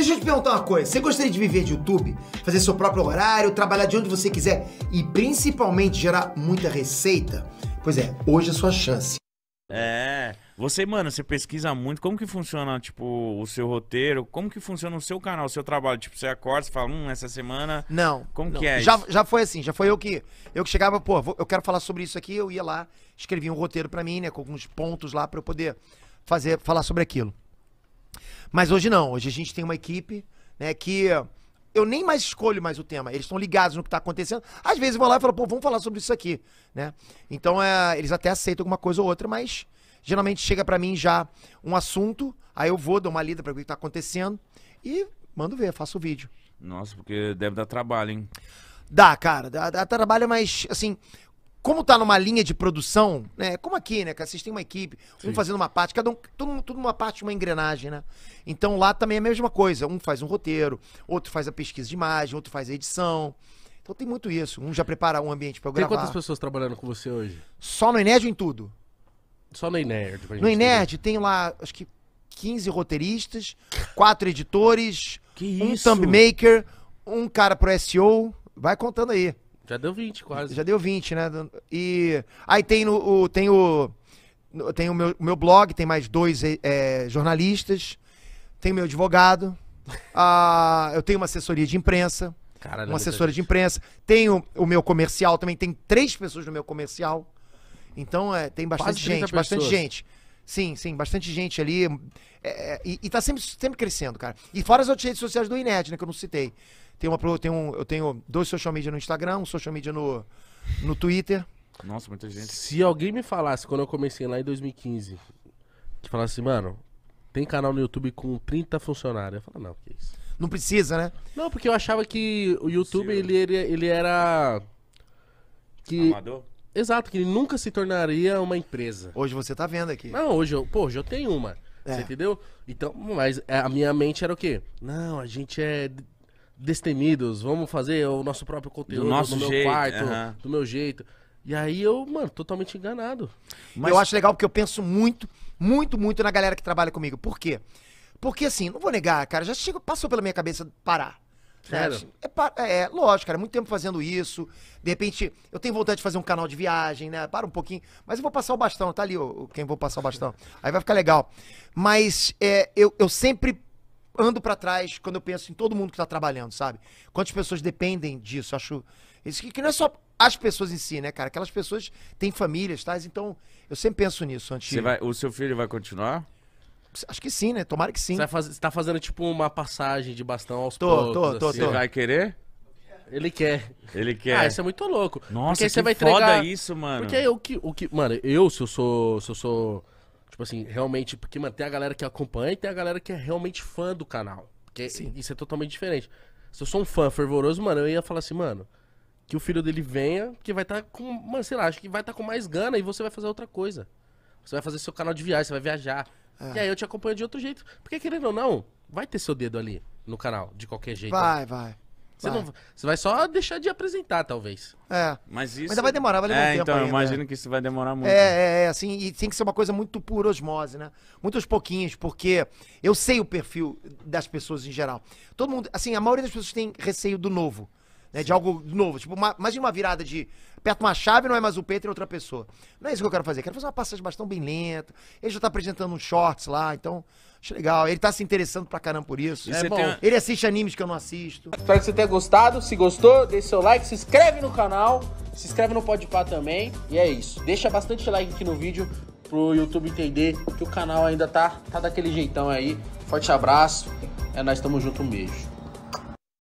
Deixa eu te perguntar uma coisa. Você gostaria de viver de YouTube? Fazer seu próprio horário, trabalhar de onde você quiser e principalmente gerar muita receita? Pois é, hoje é a sua chance. É. Você, mano, você pesquisa muito como que funciona, tipo, o seu roteiro, como que funciona o seu canal, o seu trabalho. Tipo, você acorda, você fala, hum, essa semana. Não. Como não. que é? Já, isso? já foi assim, já foi eu que. Eu que chegava, pô, vou, eu quero falar sobre isso aqui, eu ia lá, escrevia um roteiro para mim, né? Com alguns pontos lá para eu poder fazer, falar sobre aquilo. Mas hoje não, hoje a gente tem uma equipe, né, que eu nem mais escolho mais o tema. Eles estão ligados no que está acontecendo. Às vezes vão lá e falam, pô, vamos falar sobre isso aqui, né? Então, é, eles até aceitam alguma coisa ou outra, mas geralmente chega para mim já um assunto, aí eu vou, dou uma lida para ver o que está acontecendo e mando ver, faço o vídeo. Nossa, porque deve dar trabalho, hein? Dá, cara, dá, dá trabalho, mas assim, como tá numa linha de produção, né? Como aqui, né? Que vocês têm uma equipe, um fazendo uma parte, cada um, todo, tudo uma parte, uma engrenagem, né? Então lá também é a mesma coisa. Um faz um roteiro, outro faz a pesquisa de imagem, outro faz a edição. Então tem muito isso. Um já prepara um ambiente para gravar. Tem quantas pessoas trabalhando com você hoje? Só no Inédio ou em tudo? Só no Enerd. No Enerd tem lá, acho que 15 roteiristas, quatro editores, um thumb maker, um cara pro SEO. Vai contando aí. Já deu 20 quase. Já deu 20, né? E aí tem no, o tem o tem o meu, meu blog, tem mais dois é, jornalistas, tem meu advogado, a, ah, eu tenho uma assessoria de imprensa, Caralho, uma assessora de imprensa, tenho o meu comercial também, tem três pessoas no meu comercial. Então é, tem bastante gente, pessoas. bastante gente. Sim, sim, bastante gente ali. É, e, e tá sempre, sempre crescendo, cara. E fora as outras redes sociais do INET, né, que eu não citei. Tem uma, tem um, eu tenho dois social media no Instagram, um social media no, no Twitter. Nossa, muita gente. Se alguém me falasse quando eu comecei lá em 2015, que falasse, mano, tem canal no YouTube com 30 funcionários. Eu falo, não, que isso. Não precisa, né? Não, porque eu achava que o YouTube, ele, ele, ele era. Que... Amador? Exato, que ele nunca se tornaria uma empresa. Hoje você tá vendo aqui. Não, hoje eu, pô, hoje eu tenho uma. É. Você entendeu? Então, mas é, a minha mente era o quê? Não, a gente é destemidos, vamos fazer o nosso próprio conteúdo, do, nosso do meu jeito, quarto, uhum. do meu jeito. E aí eu, mano, totalmente enganado. Mas... Eu acho legal porque eu penso muito, muito, muito na galera que trabalha comigo. Por quê? Porque assim, não vou negar, cara, já chegou, passou pela minha cabeça parar. Né? Sério? É, é, lógico, cara, é muito tempo fazendo isso. De repente, eu tenho vontade de fazer um canal de viagem, né? Para um pouquinho. Mas eu vou passar o bastão, tá ali ó, quem vou passar o bastão. Aí vai ficar legal. Mas é, eu, eu sempre ando para trás quando eu penso em todo mundo que tá trabalhando, sabe? Quantas pessoas dependem disso? Eu acho. Isso que, que não é só as pessoas em si, né, cara? Aquelas pessoas têm famílias, tais, então eu sempre penso nisso antes. Você vai, o seu filho vai continuar? Acho que sim, né? Tomara que sim. Você, faz, você tá fazendo tipo uma passagem de bastão aos tô, poucos. Tô, tô, assim. Você vai querer? Ele quer. Ele quer. Ah, isso é muito louco. Nossa, porque que você vai entregar... foda isso, mano. Porque o que, o que. Mano, eu, se eu sou. Se eu sou Tipo assim, realmente, porque manter a galera que acompanha e tem a galera que é realmente fã do canal. Porque Sim. isso é totalmente diferente. Se eu sou um fã fervoroso, mano, eu ia falar assim, mano, que o filho dele venha, que vai estar tá com, mano, sei lá, acho que vai estar tá com mais gana e você vai fazer outra coisa. Você vai fazer seu canal de viagem, você vai viajar. Ah. E aí eu te acompanho de outro jeito. Porque querendo ou não, vai ter seu dedo ali no canal, de qualquer jeito. Vai, vai. Você, vai. Não, você vai só deixar de apresentar, talvez. É. Mas isso. Mas ainda vai demorar, vai levar é, um Então, eu imagino que isso vai demorar muito. É, é, é, assim, e tem que ser uma coisa muito por osmose, né? Muitos pouquinhos, porque eu sei o perfil das pessoas em geral. Todo mundo, assim, a maioria das pessoas tem receio do novo né? De algo novo. Tipo, uma, de uma virada de. Aperta uma chave, não é mais o Peter, é outra pessoa. Não é isso que eu quero fazer. quero fazer uma passagem bastante bastão bem lenta. Ele já tá apresentando uns shorts lá, então. Acho legal. Ele tá se interessando pra caramba por isso. É bom. Tem... Ele assiste animes que eu não assisto. Espero que você tenha gostado. Se gostou, deixe seu like, se inscreve no canal, se inscreve no Podpah também. E é isso. Deixa bastante like aqui no vídeo pro YouTube entender que o canal ainda tá, tá daquele jeitão aí. Forte abraço. É nós, tamo junto, um beijo.